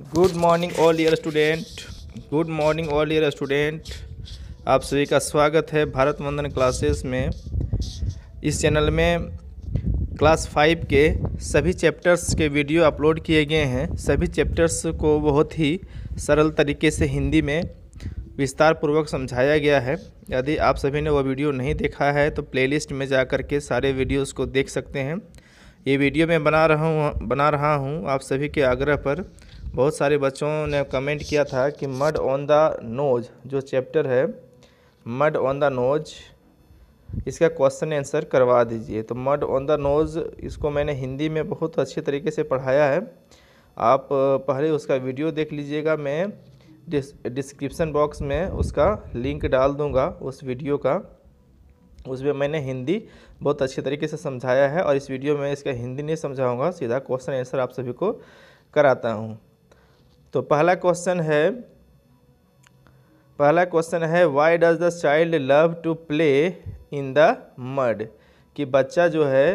good morning all year student good morning all year student आप सभी का स्वागत है भारत वंदन क्लासेस में इस चैनल में क्लास फाइव के सभी चैप्टर्स के वीडियो अपलोड किए गए हैं सभी चैप्टर्स को बहुत ही सरल तरीके से हिंदी में विस्तार पूर्वक समझाया गया है यदि आप सभी ने वो वीडियो नहीं देखा है तो प्लेलिस्ट में जा कर के सारे वीडियोस को देख सकते हैं ये वीडियो मैं बना रहा हूँ बना रहा हूँ आप सभी के आग्रह पर बहुत सारे बच्चों ने कमेंट किया था कि मड ऑन द नोज जो चैप्टर है मड ऑन द नोज इसका क्वेश्चन आंसर करवा दीजिए तो मड ऑन द नोज़ इसको मैंने हिंदी में बहुत अच्छे तरीके से पढ़ाया है आप पहले उसका वीडियो देख लीजिएगा मैं डिस्क्रिप्शन डिस्क्रिप्सन बॉक्स में उसका लिंक डाल दूंगा उस वीडियो का उसमें मैंने हिंदी बहुत अच्छे तरीके से समझाया है और इस वीडियो में इसका हिंदी नहीं समझाऊंगा सीधा क्वेश्चन आंसर आप सभी को कराता हूँ तो पहला क्वेश्चन है पहला क्वेश्चन है why does the child love to play in the mud कि बच्चा जो है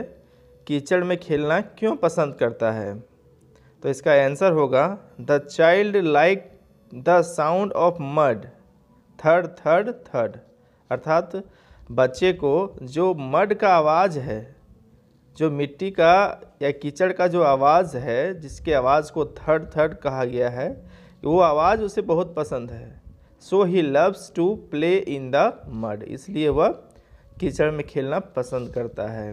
कीचड़ में खेलना क्यों पसंद करता है तो इसका आंसर होगा the child like the sound of mud third third third अर्थात बच्चे को जो मड का आवाज़ है जो मिट्टी का या कीचड़ का जो आवाज़ है जिसके आवाज़ को थर्ड थर्ड कहा गया है वो आवाज़ उसे बहुत पसंद है so he loves to play in the mud इसलिए वह कीचड़ में खेलना पसंद करता है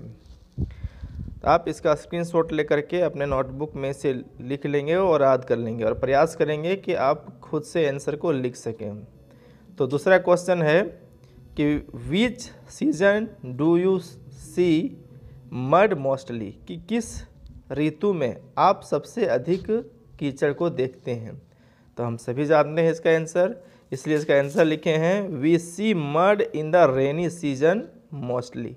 तो आप इसका स्क्रीन शॉट लेकर के अपने नोटबुक में से लिख लेंगे और याद कर लेंगे और प्रयास करेंगे कि आप खुद से आंसर को लिख सकें तो दूसरा क्वेश्चन है कि which season do you see mud mostly कि किस ऋतु में आप सबसे अधिक कीचड़ को देखते हैं तो हम सभी जानते हैं इसका आंसर इसलिए इसका आंसर लिखे हैं we see mud in the rainy season mostly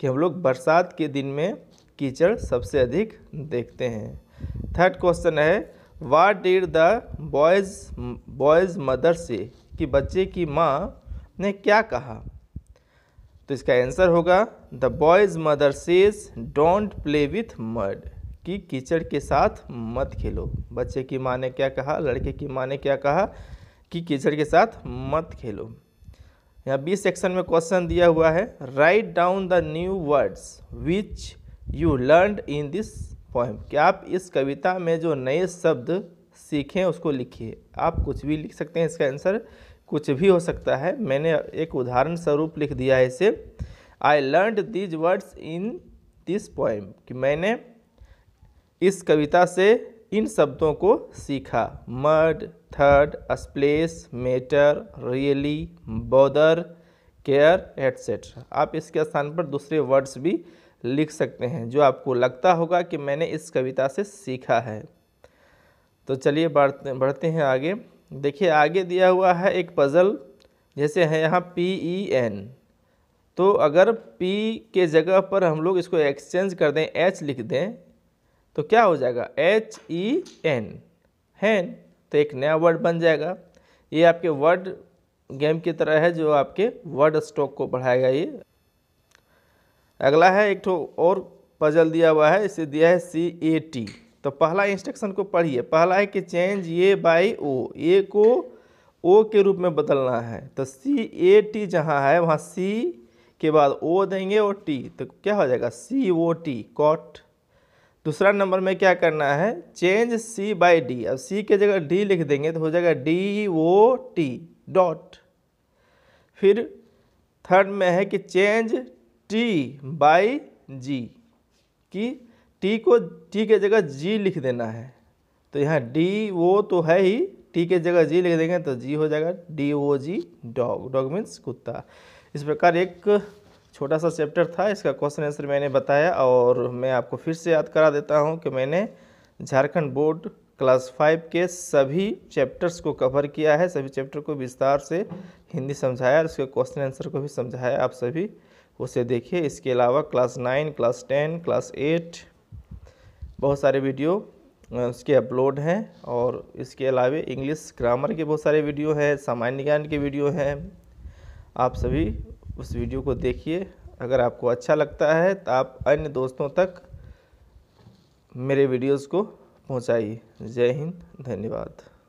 कि हम लोग बरसात के दिन में कीचड़ सबसे अधिक देखते हैं थर्ड क्वेश्चन है what did the boys boys mother से कि बच्चे की माँ ने क्या कहा तो इसका आंसर होगा the boys mother says don't play with mud कि कीचड़ के साथ मत खेलो बच्चे की माँ ने क्या कहा लड़के की माँ ने क्या कहा कि कीचड़ के साथ मत खेलो यहाँ बी सेक्शन में क्वेश्चन दिया हुआ है write down the new words which you learn in this poem क्या आप इस कविता में जो नए शब्द सीखें उसको लिखिए आप कुछ भी लिख सकते हैं इसका आंसर कुछ भी हो सकता है मैंने एक उदाहरण स्वरूप लिख दिया है इसे I learn these words in this poem कि मैंने इस कविता से इन शब्दों को सीखा मर्ड third place matter really bother care etcetera आप इसके स्थान पर दूसरे वर्ड्स भी लिख सकते हैं जो आपको लगता होगा कि मैंने इस कविता से सीखा है तो चलिए बढ़ते बढ़ते हैं आगे देखिए आगे दिया हुआ है एक पज़ल जैसे है यहाँ पी ई एन तो अगर P के जगह पर हम लोग इसको एक्सचेंज कर दें H लिख दें तो क्या हो जाएगा H E e N hen तो एक नया वर्ड बन जाएगा ये आपके वर्ड गेम की तरह है जो आपके वर्ड स्टॉक को बढ़ाएगा ये अगला है एक तो और पजल दिया हुआ है इसे दिया है सी ए टी तो पहला इंस्ट्रक्शन को पढ़िए पहला है कि चेंज ए बाई ओ ए को ओ के रूप में बदलना है तो सी ए टी जहाँ है वहाँ सी के बाद ओ देंगे और टी तो क्या हो जाएगा सी ओ टी कॉट दूसरा नंबर में क्या करना है चेंज सी बाई डी अब सी के जगह डी लिख देंगे तो हो जाएगा डी ओ टी डॉट फिर थर्ड में है कि चेंज टी बाई जी की टी को टी के जगह जी लिख देना है तो यहाँ डी वो तो है ही टी के जगह जी लिख देंगे तो जी हो जाएगा D O G dog dog means कुत्ता इस प्रकार एक छोटा सा चैप्टर था इसका क्वेश्चन आंसर मैंने बताया और मैं आपको फिर से याद करा देता हूँ कि मैंने झारखंड बोर्ड क्लास फाइव के सभी चैप्टर्स को कवर किया है सभी चैप्टर को विस्तार से हिंदी समझाया और उसके क्वेश्चन आंसर को भी समझाया आप सभी उसे देखिए इसके अलावा class nine class ten class eight बहुत सारे वीडियो उसके अपलोड हैं और इसके अलावा इंग्लिश ग्रामर के बहुत सारे वीडियो हैं सामान्य ज्ञान के वीडियो हैं आप सभी उस वीडियो को देखिए अगर आपको अच्छा लगता है तो आप अन्य दोस्तों तक मेरे वीडियोस को पहुंचाइए जय हिंद धन्यवाद